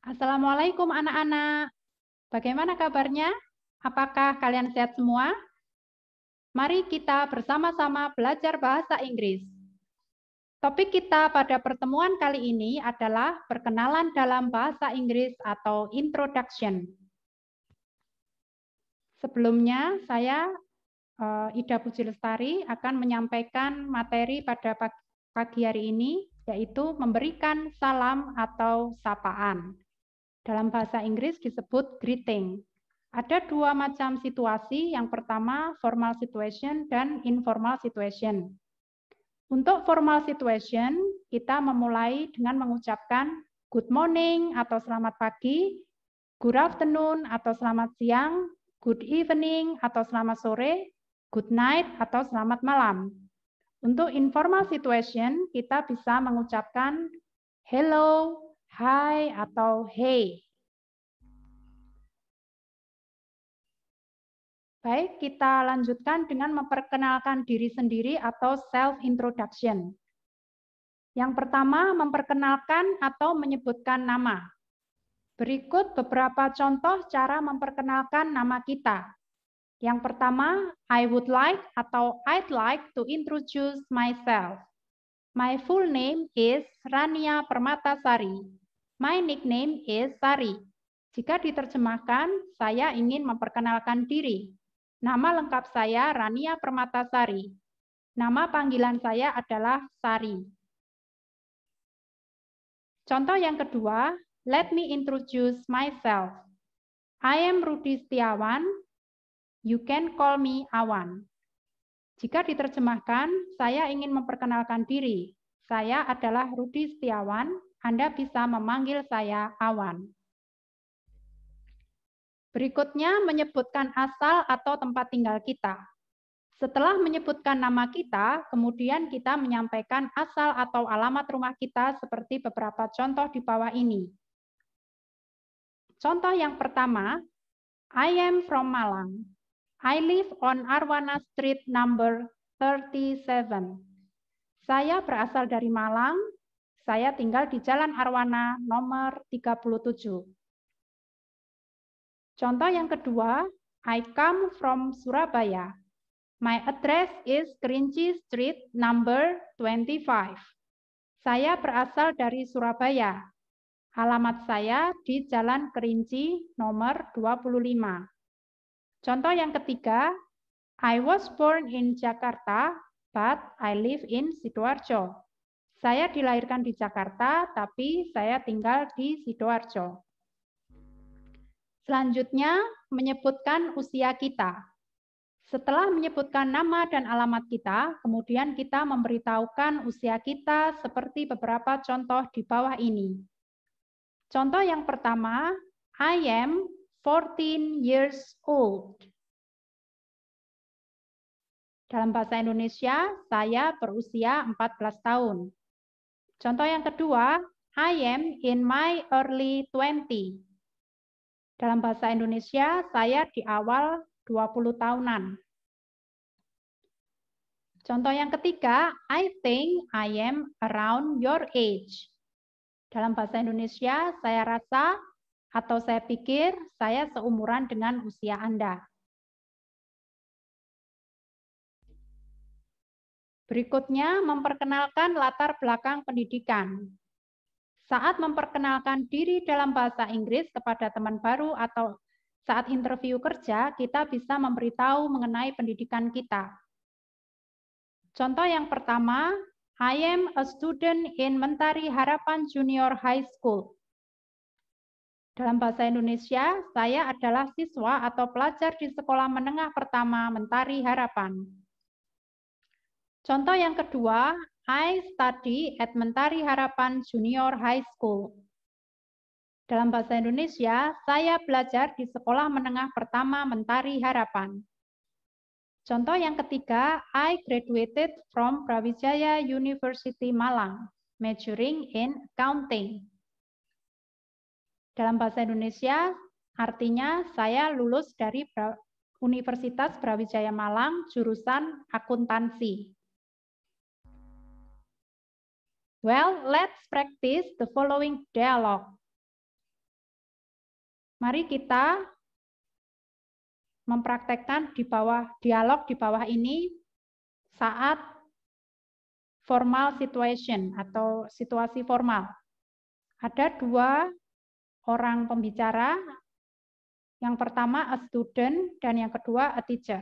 Assalamualaikum anak-anak. Bagaimana kabarnya? Apakah kalian sehat semua? Mari kita bersama-sama belajar bahasa Inggris. Topik kita pada pertemuan kali ini adalah perkenalan dalam bahasa Inggris atau introduction. Sebelumnya saya eh, Ida Puji Lestari akan menyampaikan materi pada pagi hari ini yaitu memberikan salam atau sapaan. Dalam bahasa Inggris disebut greeting. Ada dua macam situasi, yang pertama formal situation dan informal situation. Untuk formal situation, kita memulai dengan mengucapkan good morning atau selamat pagi, good afternoon atau selamat siang, good evening atau selamat sore, good night atau selamat malam. Untuk informal situation, kita bisa mengucapkan hello, Hi atau hey. Baik, kita lanjutkan dengan memperkenalkan diri sendiri atau self-introduction. Yang pertama, memperkenalkan atau menyebutkan nama. Berikut beberapa contoh cara memperkenalkan nama kita. Yang pertama, I would like atau I'd like to introduce myself. My full name is Rania Permatasari. My nickname is Sari. Jika diterjemahkan, saya ingin memperkenalkan diri. Nama lengkap saya Rania Permatasari. Nama panggilan saya adalah Sari. Contoh yang kedua, let me introduce myself. I am Rudi Setiawan. You can call me Awan. Jika diterjemahkan, saya ingin memperkenalkan diri. Saya adalah Rudi Setiawan. Anda bisa memanggil saya awan. Berikutnya menyebutkan asal atau tempat tinggal kita. Setelah menyebutkan nama kita, kemudian kita menyampaikan asal atau alamat rumah kita seperti beberapa contoh di bawah ini. Contoh yang pertama, I am from Malang. I live on Arwana Street number 37. Saya berasal dari Malang, saya tinggal di Jalan Arwana nomor 37. Contoh yang kedua, I come from Surabaya. My address is Kerinci Street number 25. Saya berasal dari Surabaya. Alamat saya di Jalan Kerinci nomor 25. Contoh yang ketiga, I was born in Jakarta, but I live in Sidoarjo. Saya dilahirkan di Jakarta, tapi saya tinggal di Sidoarjo. Selanjutnya, menyebutkan usia kita. Setelah menyebutkan nama dan alamat kita, kemudian kita memberitahukan usia kita seperti beberapa contoh di bawah ini. Contoh yang pertama, I am 14 years old. Dalam bahasa Indonesia, saya berusia 14 tahun. Contoh yang kedua, I am in my early 20. Dalam bahasa Indonesia, saya di awal 20 tahunan. Contoh yang ketiga, I think I am around your age. Dalam bahasa Indonesia, saya rasa atau saya pikir saya seumuran dengan usia Anda. Berikutnya, memperkenalkan latar belakang pendidikan. Saat memperkenalkan diri dalam bahasa Inggris kepada teman baru atau saat interview kerja, kita bisa memberitahu mengenai pendidikan kita. Contoh yang pertama, I am a student in Mentari Harapan Junior High School. Dalam bahasa Indonesia, saya adalah siswa atau pelajar di sekolah menengah pertama Mentari Harapan. Contoh yang kedua, I study at Mentari Harapan Junior High School. Dalam bahasa Indonesia, saya belajar di sekolah menengah pertama Mentari Harapan. Contoh yang ketiga, I graduated from Brawijaya University Malang, majoring in accounting. Dalam bahasa Indonesia, artinya saya lulus dari Universitas Brawijaya Malang jurusan akuntansi. Well, let's practice the following dialogue. Mari kita mempraktekkan di bawah dialog di bawah ini saat formal situation atau situasi formal. Ada dua orang pembicara. Yang pertama a student dan yang kedua a teacher.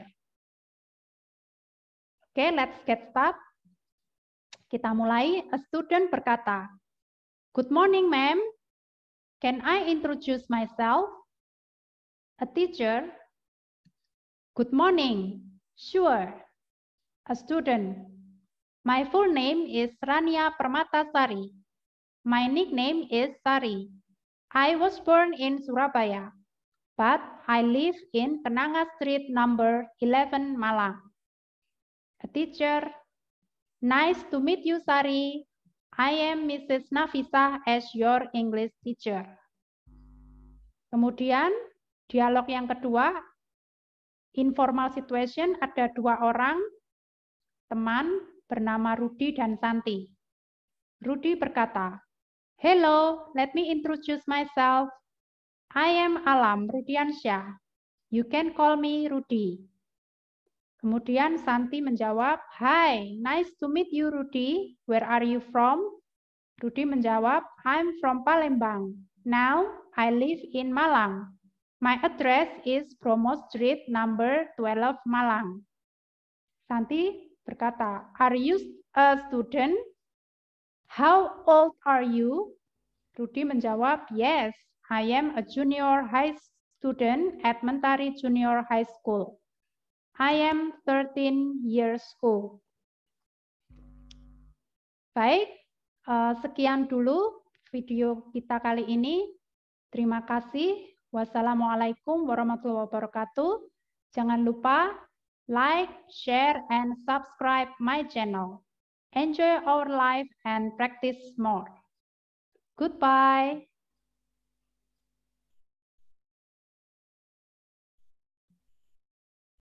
Oke, okay, let's get started. Kita mulai, a student berkata, Good morning, ma'am. Can I introduce myself? A teacher, Good morning. Sure. A student, My full name is Rania Permatasari. My nickname is Sari. I was born in Surabaya, but I live in Kenanga Street number 11 Malang. A teacher, Nice to meet you, Sari. I am Mrs. Nafisa as your English teacher. Kemudian dialog yang kedua, informal situation ada dua orang, teman bernama Rudi dan Santi. Rudi berkata, Hello, let me introduce myself. I am Alam Rudiansyah. You can call me Rudi. Kemudian Santi menjawab, Hi, nice to meet you Rudy. Where are you from? Rudy menjawab, I'm from Palembang. Now, I live in Malang. My address is Bromo Street number 12 Malang. Santi berkata, Are you a student? How old are you? Rudy menjawab, Yes, I am a junior high student at Mentari Junior High School. I am 13 years old. Baik, eh, sekian dulu video kita kali ini. Terima kasih. Wassalamualaikum warahmatullahi wabarakatuh. Jangan lupa like, share, and subscribe my channel. Enjoy our life and practice more. Goodbye.